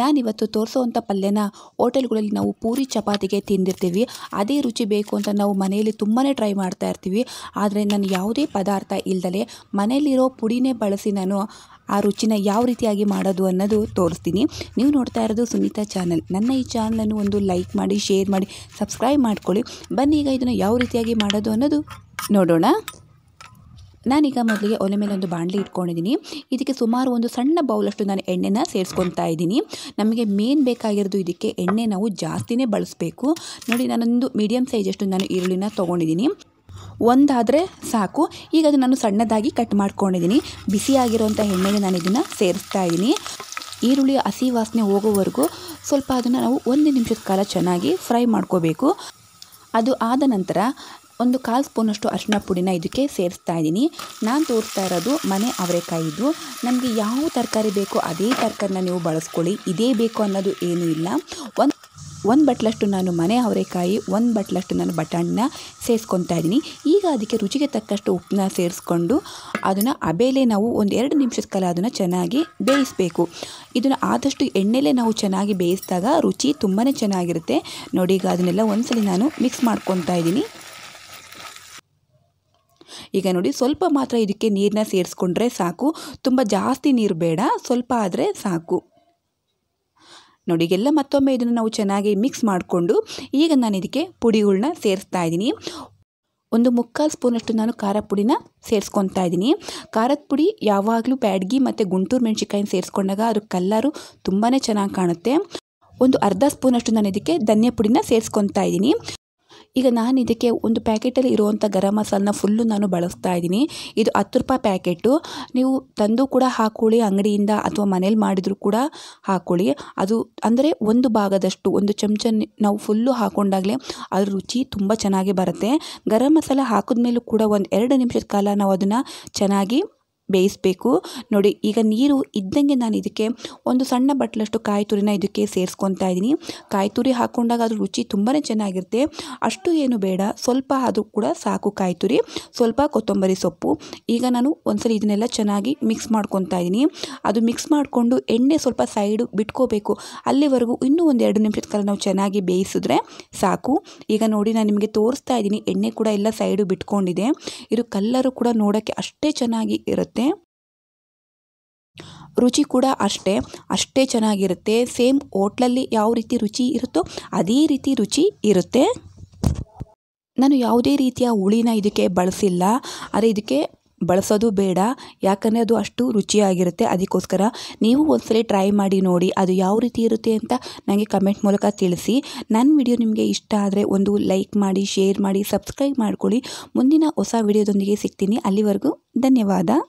ನಾನಿವತ್ತು ತೋರಿಸೋವಂಥ ಪಲ್ಯನ ಹೋಟೆಲ್ಗಳಲ್ಲಿ ನಾವು ಪೂರಿ ಚಪಾತಿಗೆ ತಿಂದಿರ್ತೀವಿ ಅದೇ ರುಚಿ ಬೇಕು ಅಂತ ನಾವು ಮನೆಯಲ್ಲಿ ತುಂಬಾ ಟ್ರೈ ಮಾಡ್ತಾ ಇರ್ತೀವಿ ಆದರೆ ನಾನು ಯಾವುದೇ ಪದಾರ್ಥ ಇಲ್ಲದೆ ಮನೆಯಲ್ಲಿರೋ ಪುಡಿನೇ ಬಳಸಿ ನಾನು ಆ ರುಚಿನ ಯಾವ ರೀತಿಯಾಗಿ ಮಾಡೋದು ಅನ್ನೋದು ತೋರಿಸ್ತೀನಿ ನೀವು ನೋಡ್ತಾ ಇರೋದು ಸುನೀತಾ ಚಾನಲ್ ನನ್ನ ಈ ಚಾನಲನ್ನು ಒಂದು ಲೈಕ್ ಮಾಡಿ ಶೇರ್ ಮಾಡಿ ಸಬ್ಸ್ಕ್ರೈಬ್ ಮಾಡ್ಕೊಳ್ಳಿ ಬನ್ನಿ ಈಗ ಇದನ್ನು ಯಾವ ರೀತಿಯಾಗಿ ಮಾಡೋದು ಅನ್ನೋದು ನೋಡೋಣ ನಾನೀಗ ಮೊದಲಿಗೆ ಒಲೆ ಮೇಲೆ ಒಂದು ಬಾಣಲಿ ಇಟ್ಕೊಂಡಿದ್ದೀನಿ ಇದಕ್ಕೆ ಸುಮಾರು ಒಂದು ಸಣ್ಣ ಬೌಲಷ್ಟು ನಾನು ಎಣ್ಣೆನ ಸೇರಿಸ್ಕೊತಾ ಇದ್ದೀನಿ ನಮಗೆ ಮೇನ್ ಬೇಕಾಗಿರೋದು ಇದಕ್ಕೆ ಎಣ್ಣೆ ನಾವು ಜಾಸ್ತಿನೇ ಬಳಸಬೇಕು ನೋಡಿ ನಾನೊಂದು ಮೀಡಿಯಮ್ ಸೈಜಷ್ಟು ನಾನು ಈರುಳ್ಳಿನ ತೊಗೊಂಡಿದ್ದೀನಿ ಒಂದಾದರೆ ಸಾಕು ಈಗ ಅದು ನಾನು ಸಣ್ಣದಾಗಿ ಕಟ್ ಮಾಡ್ಕೊಂಡಿದ್ದೀನಿ ಬಿಸಿಯಾಗಿರುವಂಥ ಎಣ್ಣೆಗೆ ನಾನು ಇದನ್ನು ಸೇರಿಸ್ತಾ ಇದ್ದೀನಿ ಈರುಳ್ಳಿ ಹಸಿ ವಾಸನೆ ಹೋಗೋವರೆಗೂ ಸ್ವಲ್ಪ ಅದನ್ನು ನಾವು ಒಂದು ನಿಮಿಷದ ಕಾಲ ಚೆನ್ನಾಗಿ ಫ್ರೈ ಮಾಡ್ಕೋಬೇಕು ಅದು ಆದ ನಂತರ ಒಂದು ಕಾಲು ಸ್ಪೂನಷ್ಟು ಅರಿಶಿನ ಪುಡಿನ ಇದಕ್ಕೆ ಸೇರಿಸ್ತಾ ಇದ್ದೀನಿ ನಾನು ತೋರಿಸ್ತಾ ಇರೋದು ಮನೆ ಇದು ನಮಗೆ ಯಾವ ತರಕಾರಿ ಬೇಕೋ ಅದೇ ತರಕಾರಿನ ನೀವು ಬಳಸ್ಕೊಳ್ಳಿ ಇದೇ ಬೇಕು ಅನ್ನೋದು ಏನೂ ಇಲ್ಲ ಒಂದು ಒಂದು ಬಟ್ಲಷ್ಟು ನಾನು ಮನೆ ಅವರೆಕಾಯಿ ಒಂದು ಬಟ್ಲಷ್ಟು ನಾನು ಬಟಾಣಿನ ಸೇರಿಸ್ಕೊತಾ ಇದ್ದೀನಿ ಈಗ ಅದಕ್ಕೆ ರುಚಿಗೆ ತಕ್ಕಷ್ಟು ಉಪ್ಪನ್ನ ಸೇರಿಸ್ಕೊಂಡು ಅದನ್ನು ಅಬೇಲೆ ನಾವು ಒಂದು ಎರಡು ನಿಮಿಷದ ಕಾಲ ಅದನ್ನು ಚೆನ್ನಾಗಿ ಬೇಯಿಸಬೇಕು ಇದನ್ನು ಆದಷ್ಟು ಎಣ್ಣೆಲೆ ನಾವು ಚೆನ್ನಾಗಿ ಬೇಯಿಸಿದಾಗ ರುಚಿ ತುಂಬಾ ಚೆನ್ನಾಗಿರುತ್ತೆ ನೋಡಿ ಈಗ ಅದನ್ನೆಲ್ಲ ಒಂದ್ಸಲಿ ನಾನು ಮಿಕ್ಸ್ ಮಾಡ್ಕೊತಾ ಇದ್ದೀನಿ ಈಗ ನೋಡಿ ಸ್ವಲ್ಪ ಮಾತ್ರ ಇದಕ್ಕೆ ನೀರನ್ನ ಸೇರಿಸ್ಕೊಂಡ್ರೆ ಸಾಕು ತುಂಬ ಜಾಸ್ತಿ ನೀರು ಬೇಡ ಸ್ವಲ್ಪ ಆದರೆ ಸಾಕು ನೋಡಿ ಎಲ್ಲ ಮತ್ತೊಮ್ಮೆ ಇದನ್ನು ನಾವು ಚೆನ್ನಾಗಿ ಮಿಕ್ಸ್ ಮಾಡಿಕೊಂಡು ಈಗ ನಾನು ಇದಕ್ಕೆ ಪುಡಿಗಳನ್ನ ಸೇರಿಸ್ತಾ ಇದ್ದೀನಿ ಒಂದು ಮುಕ್ಕಾಲು ಸ್ಪೂನಷ್ಟು ನಾನು ಖಾರ ಪುಡಿನ ಸೇರಿಸ್ಕೊತಾ ಇದ್ದೀನಿ ಖಾರದ ಪುಡಿ ಯಾವಾಗಲೂ ಪ್ಯಾಡ್ಗಿ ಮತ್ತು ಗುಂಟೂರು ಮೆಣಸಿಕಾಯಿನ ಸೇರಿಸ್ಕೊಂಡಾಗ ಅದ್ರ ಕಲ್ಲರು ತುಂಬಾ ಚೆನ್ನಾಗಿ ಕಾಣುತ್ತೆ ಒಂದು ಅರ್ಧ ಸ್ಪೂನಷ್ಟು ನಾನು ಇದಕ್ಕೆ ಧನ್ಯ ಪುಡಿನ ಸೇರಿಸ್ಕೊತಾ ಇದ್ದೀನಿ ಈಗ ನಾನು ಇದಕ್ಕೆ ಒಂದು ಪ್ಯಾಕೆಟಲ್ಲಿ ಇರುವಂಥ ಗರಂ ಮಸಾಲನ ಫುಲ್ಲು ನಾನು ಬಳಸ್ತಾ ಇದ್ದೀನಿ ಇದು ಹತ್ತು ರೂಪಾಯಿ ಪ್ಯಾಕೆಟು ನೀವು ತಂದು ಕೂಡ ಹಾಕ್ಕೊಳ್ಳಿ ಅಂಗಡಿಯಿಂದ ಅಥವಾ ಮನೇಲಿ ಮಾಡಿದರೂ ಕೂಡ ಹಾಕ್ಕೊಳ್ಳಿ ಅದು ಅಂದರೆ ಒಂದು ಭಾಗದಷ್ಟು ಒಂದು ಚಮಚ ನಾವು ಫುಲ್ಲು ಹಾಕೊಂಡಾಗಲೇ ಅದ್ರ ರುಚಿ ತುಂಬ ಚೆನ್ನಾಗಿ ಬರುತ್ತೆ ಗರಂ ಮಸಾಲ ಹಾಕಿದ್ಮೇಲೂ ಕೂಡ ಒಂದು ಎರಡು ನಿಮಿಷದ ಕಾಲ ನಾವು ಅದನ್ನು ಚೆನ್ನಾಗಿ ಬೇಯಿಸಬೇಕು ನೋಡಿ ಈಗ ನೀರು ಇದ್ದಂಗೆ ನಾನು ಇದಕ್ಕೆ ಒಂದು ಸಣ್ಣ ಬಟ್ಲಷ್ಟು ಕಾಯಿ ತುರಿನ ಇದಕ್ಕೆ ಸೇರಿಸ್ಕೊತಾ ಇದ್ದೀನಿ ಕಾಯಿ ತುರಿ ಹಾಕ್ಕೊಂಡಾಗ ಅದ್ರ ರುಚಿ ತುಂಬಾ ಚೆನ್ನಾಗಿರುತ್ತೆ ಅಷ್ಟು ಏನು ಬೇಡ ಸ್ವಲ್ಪ ಅದು ಕೂಡ ಸಾಕು ಕಾಯಿ ತುರಿ ಸ್ವಲ್ಪ ಕೊತ್ತಂಬರಿ ಸೊಪ್ಪು ಈಗ ನಾನು ಒಂದ್ಸಲ ಇದನ್ನೆಲ್ಲ ಚೆನ್ನಾಗಿ ಮಿಕ್ಸ್ ಮಾಡ್ಕೊತಾ ಇದ್ದೀನಿ ಅದು ಮಿಕ್ಸ್ ಮಾಡಿಕೊಂಡು ಎಣ್ಣೆ ಸ್ವಲ್ಪ ಸೈಡು ಬಿಟ್ಕೋಬೇಕು ಅಲ್ಲಿವರೆಗೂ ಇನ್ನೂ ಒಂದು ಎರಡು ನಿಮಿಷದ ಕಾಲ ನಾವು ಚೆನ್ನಾಗಿ ಬೇಯಿಸಿದ್ರೆ ಸಾಕು ಈಗ ನೋಡಿ ನಾನು ನಿಮಗೆ ತೋರಿಸ್ತಾ ಇದ್ದೀನಿ ಎಣ್ಣೆ ಕೂಡ ಎಲ್ಲ ಸೈಡು ಬಿಟ್ಕೊಂಡಿದೆ ಇದು ಕಲ್ಲರು ಕೂಡ ನೋಡೋಕ್ಕೆ ಅಷ್ಟೇ ಚೆನ್ನಾಗಿ ಇರುತ್ತೆ ರುಚಿ ಕೂಡ ಅಷ್ಟೇ ಅಷ್ಟೇ ಚೆನ್ನಾಗಿರುತ್ತೆ ಸೇಮ್ ಹೋಟ್ಲಲ್ಲಿ ಯಾವ ರೀತಿ ರುಚಿ ಇರುತ್ತೋ ಅದೇ ರೀತಿ ರುಚಿ ಇರುತ್ತೆ ನಾನು ಯಾವುದೇ ರೀತಿಯ ಹುಳಿನ ಇದಕ್ಕೆ ಬಳಸಿಲ್ಲ ಆದರೆ ಇದಕ್ಕೆ ಬಳಸೋದು ಬೇಡ ಯಾಕಂದರೆ ಅದು ಅಷ್ಟು ರುಚಿಯಾಗಿರುತ್ತೆ ಅದಕ್ಕೋಸ್ಕರ ನೀವು ಒಂದ್ಸಲ ಟ್ರೈ ಮಾಡಿ ನೋಡಿ ಅದು ಯಾವ ರೀತಿ ಇರುತ್ತೆ ಅಂತ ನನಗೆ ಕಮೆಂಟ್ ಮೂಲಕ ತಿಳಿಸಿ ನನ್ನ ವಿಡಿಯೋ ನಿಮಗೆ ಇಷ್ಟ ಆದರೆ ಒಂದು ಲೈಕ್ ಮಾಡಿ ಶೇರ್ ಮಾಡಿ ಸಬ್ಸ್ಕ್ರೈಬ್ ಮಾಡ್ಕೊಳ್ಳಿ ಮುಂದಿನ ಹೊಸ ವಿಡಿಯೋದೊಂದಿಗೆ ಸಿಗ್ತೀನಿ ಅಲ್ಲಿವರೆಗೂ ಧನ್ಯವಾದ